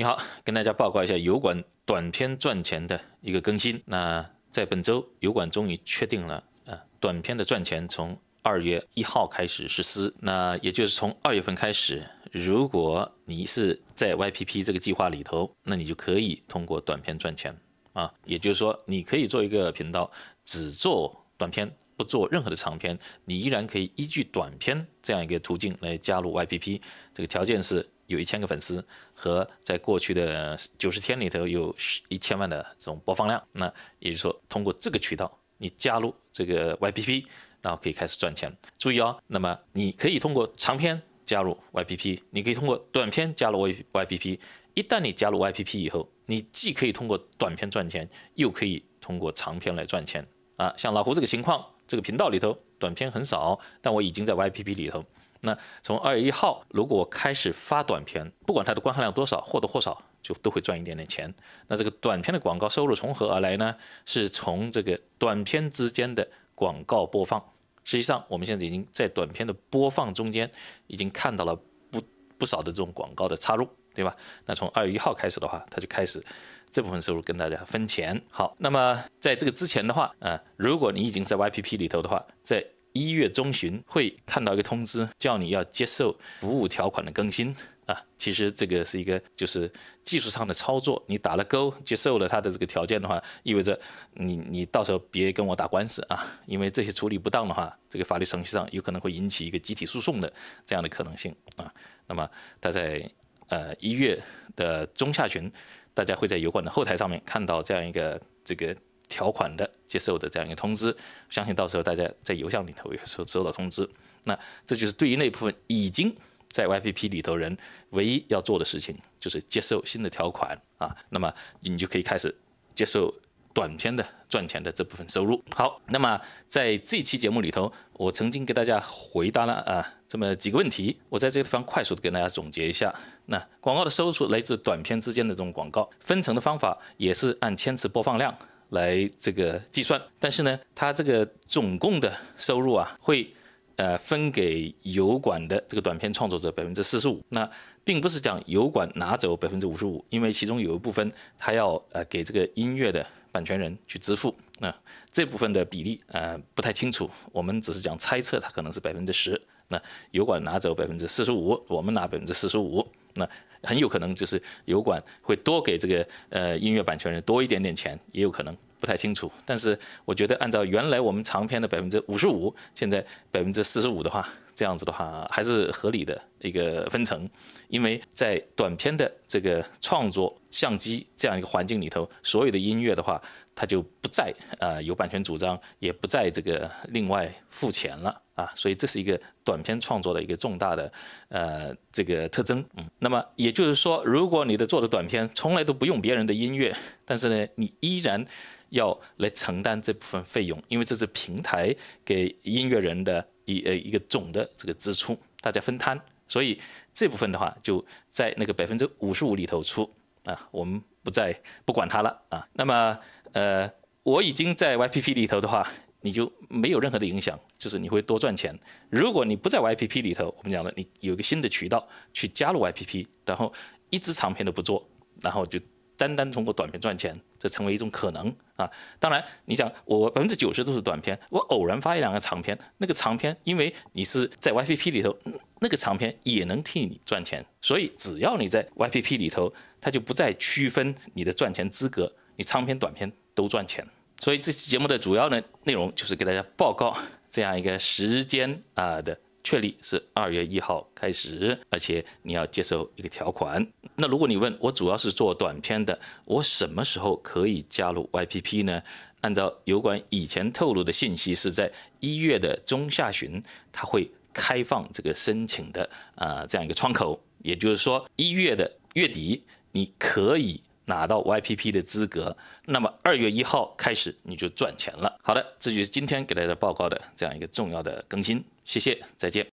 你好，跟大家报告一下油管短片赚钱的一个更新。那在本周，油管终于确定了啊，短片的赚钱从二月一号开始实施。那也就是从二月份开始，如果你是在 YPP 这个计划里头，那你就可以通过短片赚钱啊。也就是说，你可以做一个频道，只做短片，不做任何的长片，你依然可以依据短片这样一个途径来加入 YPP。这个条件是。有一千个粉丝和在过去的九十天里头有一千万的这种播放量，那也就是说通过这个渠道你加入这个 YPP，然后可以开始赚钱。注意哦，那么你可以通过长篇加入 YPP，你可以通过短篇加入 Y YPP。一旦你加入 YPP 以后，你既可以通过短片赚钱，又可以通过长片来赚钱啊。像老胡这个情况，这个频道里头短片很少，但我已经在 YPP 里头。那从二月一号，如果我开始发短片，不管它的观看量多少，或多或少就都会赚一点点钱。那这个短片的广告收入从何而来呢？是从这个短片之间的广告播放。实际上，我们现在已经在短片的播放中间已经看到了不不少的这种广告的插入，对吧？那从二月一号开始的话，它就开始这部分收入跟大家分钱。好，那么在这个之前的话，呃，如果你已经在 YPP 里头的话，在一月中旬会看到一个通知，叫你要接受服务条款的更新啊。其实这个是一个就是技术上的操作，你打了勾接受了他的这个条件的话，意味着你你到时候别跟我打官司啊，因为这些处理不当的话，这个法律程序上有可能会引起一个集体诉讼的这样的可能性啊。那么他在呃一月的中下旬，大家会在油管的后台上面看到这样一个这个。条款的接受的这样一个通知，相信到时候大家在邮箱里头也收收到通知。那这就是对于那部分已经在 YPP 里头人，唯一要做的事情就是接受新的条款啊。那么你就可以开始接受短片的赚钱的这部分收入。好，那么在这期节目里头，我曾经给大家回答了啊这么几个问题，我在这个地方快速的跟大家总结一下。那广告的收入来自短片之间的这种广告分成的方法，也是按千次播放量。来这个计算，但是呢，它这个总共的收入啊，会呃分给油管的这个短片创作者百分之四十五。那并不是讲油管拿走百分之五十五，因为其中有一部分他要呃给这个音乐的版权人去支付。那这部分的比例呃不太清楚，我们只是讲猜测，它可能是百分之十。那油管拿走百分之四十五，我们拿百分之四十五。那很有可能就是油管会多给这个呃音乐版权人多一点点钱，也有可能不太清楚。但是我觉得按照原来我们长篇的百分之五十五，现在百分之四十五的话。这样子的话，还是合理的一个分层，因为在短片的这个创作相机这样一个环境里头，所有的音乐的话，它就不再啊有版权主张，也不再这个另外付钱了啊，所以这是一个短片创作的一个重大的呃这个特征。嗯，那么也就是说，如果你的做的短片从来都不用别人的音乐，但是呢，你依然要来承担这部分费用，因为这是平台给音乐人的。一呃一个总的这个支出，大家分摊，所以这部分的话就在那个百分之五十五里头出啊，我们不再不管它了啊。那么呃我已经在 YPP 里头的话，你就没有任何的影响，就是你会多赚钱。如果你不在 YPP 里头，我们讲了你有一个新的渠道去加入 YPP，然后一支长片都不做，然后就。单单通过短片赚钱，这成为一种可能啊！当然，你想，我百分之九十都是短片，我偶然发一两个长片，那个长片，因为你是在 YPP 里头，那个长片也能替你赚钱。所以，只要你在 YPP 里头，它就不再区分你的赚钱资格，你长片、短片都赚钱。所以，这期节目的主要呢内容就是给大家报告这样一个时间啊的。确立是二月一号开始，而且你要接受一个条款。那如果你问我主要是做短片的，我什么时候可以加入 YPP 呢？按照有关以前透露的信息，是在一月的中下旬，它会开放这个申请的啊这样一个窗口。也就是说，一月的月底你可以拿到 YPP 的资格，那么二月一号开始你就赚钱了。好的，这就是今天给大家报告的这样一个重要的更新。谢谢，再见。